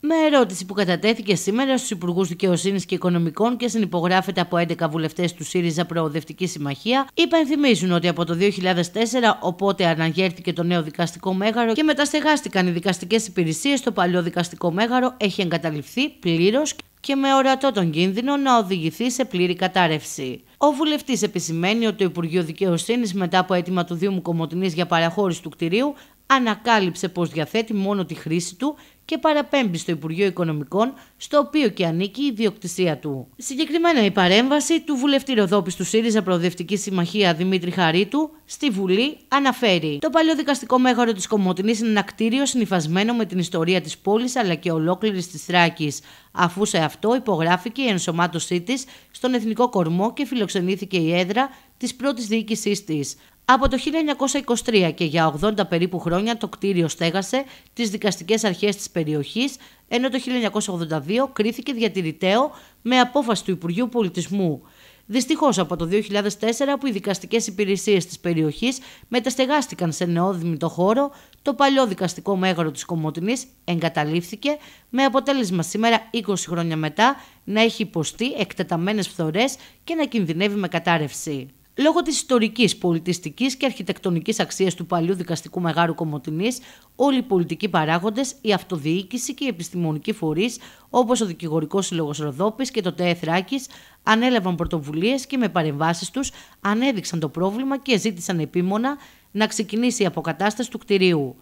με ερώτηση που κατατέθηκε σήμερα στους Υπουργούς Δικαιοσύνης και Οικονομικών και συνυπογράφεται από 11 βουλευτές του ΣΥΡΙΖΑ Προοδευτική Συμμαχία, υπενθυμίζουν ότι από το 2004, οπότε αναγέρθηκε το νέο δικαστικό μέγαρο και μεταστεγάστηκαν οι δικαστικές υπηρεσίες, το παλιό δικαστικό μέγαρο έχει εγκαταληφθεί πλήρως και με ορατό τον κίνδυνο να οδηγηθεί σε πλήρη κατάρρευση. Ο βουλευτής επισημαίνει ότι το Υπουργείο Δικαιοσύνης, μετά από αίτημα του Δήμου Κομωτινής για παραχώρηση του κτηρίου, ανακάλυψε πως διαθέτει μόνο τη χρήση του και παραπέμπει στο Υπουργείο Οικονομικών, στο οποίο και ανήκει η ιδιοκτησία του. Συγκεκριμένα η παρέμβαση του βουλευτή Ροδόπη του ΣΥΡΙΖΑ Προοδευτικής Συμμαχίας Δημήτρη Χαρίτου στη Βουλή αναφέρει: Το παλιό δικαστικό μέγαρο της Κομωτινής είναι ένα κτίριο συνυφασμένο με την ιστορία της πόλης αλλά και ολόκληρης της Θράκης, αφού σε αυτό υπογράφηκε η ενσωμάτωσή της στον Εθνικό Κορμό και φιλοξενήθηκε η έδρα της πρώτης διοίκησής της. Από το 1923 και για 80 περίπου χρόνια το κτίριο στέγασε τις δικαστικές αρχές της περιοχής, ενώ το 1982 κρίθηκε διατηρηταίο με απόφαση του Υπουργείου Πολιτισμού. Δυστυχώς από το 2004 που οι δικαστικές υπηρεσίες της περιοχής μεταστεγάστηκαν σε το χώρο, το παλιό δικαστικό μέγαρο της Κομωτινής εγκαταλείφθηκε με αποτέλεσμα σήμερα 20 χρόνια μετά να έχει υποστεί εκτεταμένες φθορές και να κινδυνεύει με κατάρρευση λόγω της ιστορικής, πολιτιστικής και αρχιτεκτονικής αξίας του παλιού δικαστικού μεγάλου Κομωτινής, όλοι οι πολιτικοί παράγοντες, η αυτοδιοίκηση και οι επιστημονικοί φορείς, όπως ο Δικηγορικός Σύλλογος Ροδόπης και το ΤΕΕ ανέλαβαν πρωτοβουλίες και με παρεμβάσεις τους ανέδειξαν το πρόβλημα και ζήτησαν επίμονα να ξεκινήσει η αποκατάσταση του κτηρίου.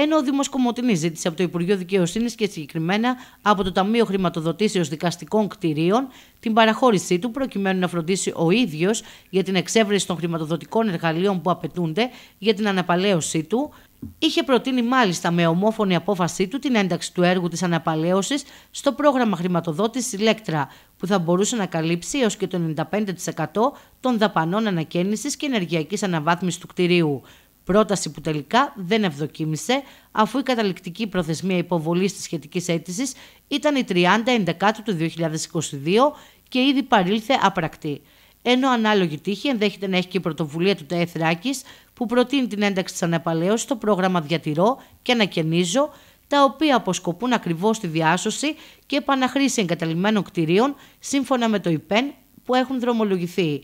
Ενώ ο Δήμος Κομωτινής ζήτησε από το Υπουργείο Δικαιοσύνης και συγκεκριμένα από το Ταμείο Χρηματοδοτήσεως Δικαστικών Κτηρίων την παραχώρησή του προκειμένου να φροντίσει ο ίδιος για την εξέβρεση των χρηματοδοτικών εργαλείων που απαιτούνται για την αναπαλαίωσή του. Είχε προτείνει μάλιστα με ομόφωνη απόφασή του την ένταξη του έργου της αναπαλαίωσης στο πρόγραμμα χρηματοδότησης «Λέκτρα» που θα μπορούσε να καλύψει έως και το 95% των δαπανών ανακαίνησης και ενεργειακής αναβάθμισης του κτηρίου. Πρόταση που τελικά δεν ευδοκίμησε, αφού η καταληκτική προθεσμία υποβολής της σχετικής αίτησης ήταν η 30 του 2022 και ήδη παρήλθε απρακτή. Ενώ ανάλογη τύχη ενδέχεται να έχει και η πρωτοβουλία του ΤΕΕ που προτείνει την ένταξη της αναπαλαίωσης στο πρόγραμμα Διατηρώ και Ανακαινίζω, τα οποία αποσκοπούν ακριβώς στη διάσωση και επαναχρήση εγκαταλειμμένων κτηρίων σύμφωνα με το ΙΠΕΝ που έχουν δρομολογηθεί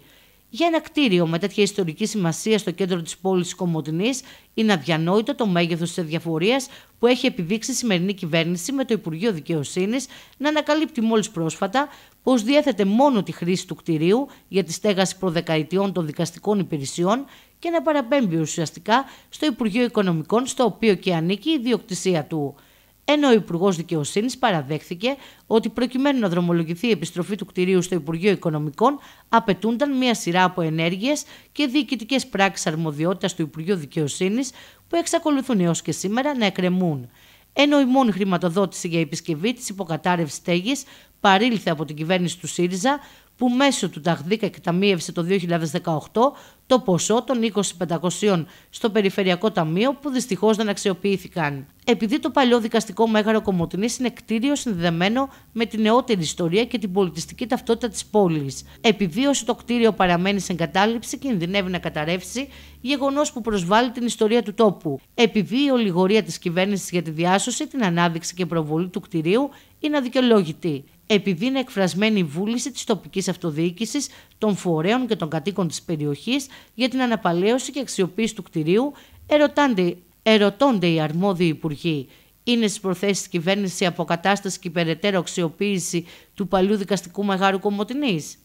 για ένα κτίριο με τέτοια ιστορική σημασία στο κέντρο της πόλης Κομωτινής είναι αδιανόητο το μέγεθος της διαφορία που έχει επιδείξει η σημερινή κυβέρνηση με το Υπουργείο Δικαιοσύνης να ανακαλύπτει μόλις πρόσφατα πως διέθετε μόνο τη χρήση του κτηρίου για τη στέγαση προδεκαετιών των δικαστικών υπηρεσιών και να παραπέμπει ουσιαστικά στο Υπουργείο Οικονομικών, στο οποίο και ανήκει η ιδιοκτησία του ενώ ο Υπουργός Δικαιοσύνης παραδέχθηκε ότι προκειμένου να δρομολογηθεί η επιστροφή του κτηρίου στο Υπουργείο Οικονομικών, απαιτούνταν μία σειρά από ενέργειες και διοικητικές πράξεις αρμοδιότητας του Υπουργείου Δικαιοσύνης που εξακολουθούν έως και σήμερα να εκκρεμούν. Ενώ η μόνη χρηματοδότηση για επισκευή της υποκατάρρευσης στέγης παρήλθε από την κυβέρνηση του ΣΥΡΙΖΑ, που μέσω του Ταχδίκα εκταμείευσε το 2018 το ποσό των 20.500 στο Περιφερειακό Ταμείο που δυστυχώς δεν αξιοποιήθηκαν. Επειδή το παλιό δικαστικό μέγαρο Κομωτινής είναι κτίριο συνδεδεμένο με την νεότερη ιστορία και την πολιτιστική ταυτότητα της πόλης. Επιβίωση το κτίριο παραμένει σε εγκατάλειψη, κινδυνεύει να καταρρεύσει, γεγονός που προσβάλλει την ιστορία του τόπου. Επειδή η ολιγορία της κυβέρνησης για τη διάσωση, την ανάδειξη και προβολή του κτιρίου είναι αδικαιολόγητη επειδή είναι εκφρασμένη η βούληση της τοπικής αυτοδιοίκησης, των φορέων και των κατοίκων της περιοχής για την αναπαλαίωση και αξιοποίηση του κτηρίου, ερωτώνται οι αρμόδιοι υπουργοί. Είναι στις προθέσεις της κυβέρνησης η αποκατάσταση και η περαιτέρω αξιοποίηση του παλιού δικαστικού μεγάρου Κομωτινής.